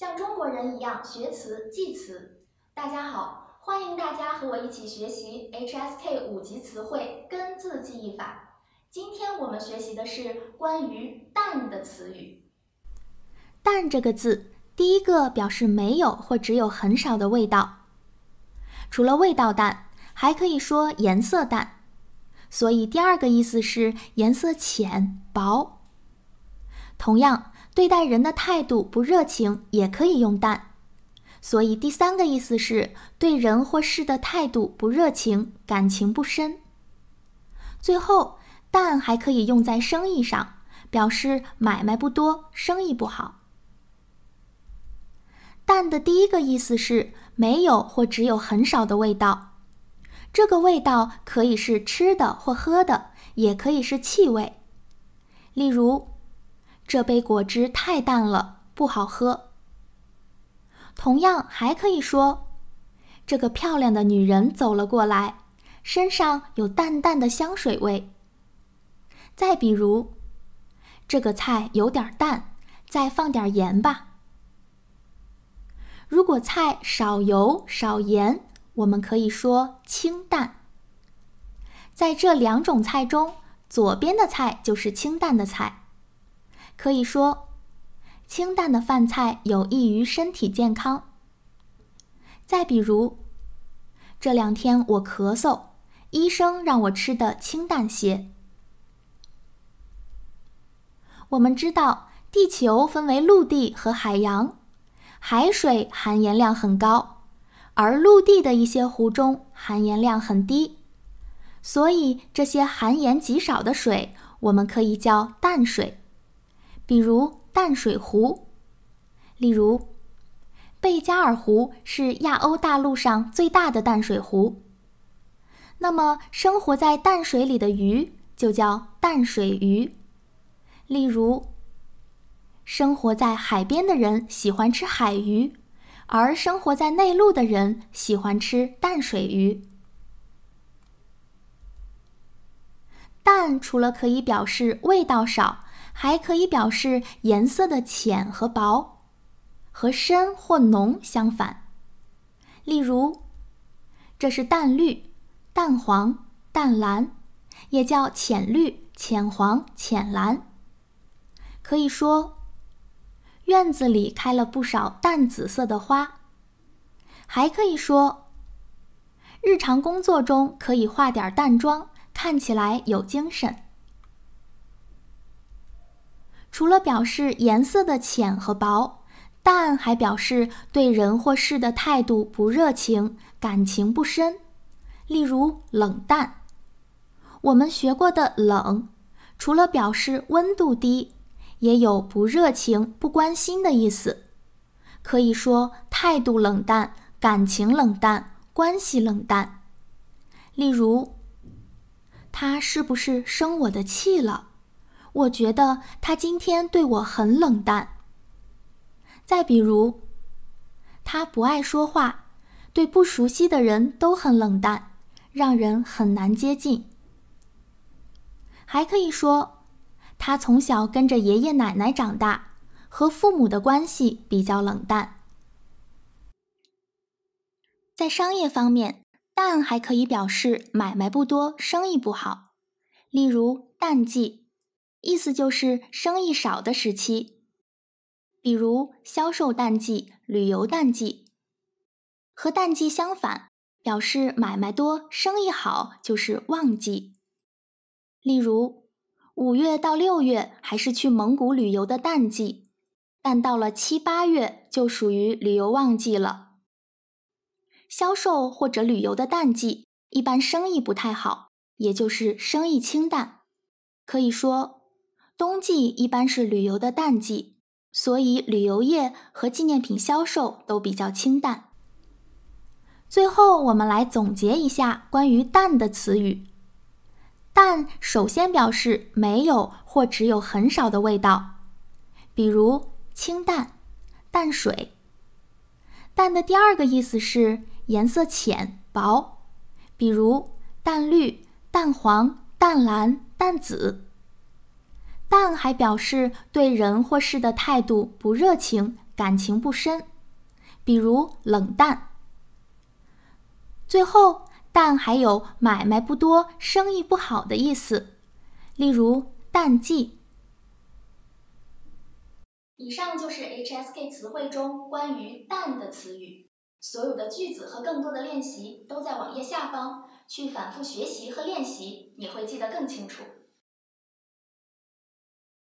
像中国人一样学词记词。大家好，欢迎大家和我一起学习 HSK 五级词汇根字记忆法。今天我们学习的是关于“淡”的词语。“淡”这个字，第一个表示没有或只有很少的味道。除了味道淡，还可以说颜色淡，所以第二个意思是颜色浅、薄。同样。对待人的态度不热情，也可以用淡，所以第三个意思是对人或事的态度不热情，感情不深。最后，淡还可以用在生意上，表示买卖不多，生意不好。淡的第一个意思是没有或只有很少的味道，这个味道可以是吃的或喝的，也可以是气味，例如。这杯果汁太淡了，不好喝。同样，还可以说：“这个漂亮的女人走了过来，身上有淡淡的香水味。”再比如，这个菜有点淡，再放点盐吧。如果菜少油少盐，我们可以说清淡。在这两种菜中，左边的菜就是清淡的菜。可以说，清淡的饭菜有益于身体健康。再比如，这两天我咳嗽，医生让我吃的清淡些。我们知道，地球分为陆地和海洋，海水含盐量很高，而陆地的一些湖中含盐量很低，所以这些含盐极少的水，我们可以叫淡水。比如淡水湖，例如贝加尔湖是亚欧大陆上最大的淡水湖。那么生活在淡水里的鱼就叫淡水鱼。例如，生活在海边的人喜欢吃海鱼，而生活在内陆的人喜欢吃淡水鱼。淡除了可以表示味道少。还可以表示颜色的浅和薄，和深或浓相反。例如，这是淡绿、淡黄、淡蓝，也叫浅绿、浅黄、浅蓝。可以说，院子里开了不少淡紫色的花。还可以说，日常工作中可以化点淡妆，看起来有精神。除了表示颜色的浅和薄，淡还表示对人或事的态度不热情，感情不深。例如“冷淡”。我们学过的“冷”，除了表示温度低，也有不热情、不关心的意思。可以说态度冷淡，感情冷淡，关系冷淡。例如，他是不是生我的气了？我觉得他今天对我很冷淡。再比如，他不爱说话，对不熟悉的人都很冷淡，让人很难接近。还可以说，他从小跟着爷爷奶奶长大，和父母的关系比较冷淡。在商业方面，淡还可以表示买卖不多，生意不好。例如，淡季。意思就是生意少的时期，比如销售淡季、旅游淡季。和淡季相反，表示买卖多、生意好，就是旺季。例如，五月到六月还是去蒙古旅游的淡季，但到了七八月就属于旅游旺季了。销售或者旅游的淡季，一般生意不太好，也就是生意清淡，可以说。冬季一般是旅游的淡季，所以旅游业和纪念品销售都比较清淡。最后，我们来总结一下关于“淡”的词语。淡首先表示没有或只有很少的味道，比如清淡、淡水。淡的第二个意思是颜色浅、薄，比如淡绿、淡黄、淡蓝、淡紫。还表示对人或事的态度不热情，感情不深，比如冷淡。最后，淡还有买卖不多、生意不好的意思，例如淡季。以上就是 HSK 词汇中关于“淡”的词语，所有的句子和更多的练习都在网页下方，去反复学习和练习，你会记得更清楚。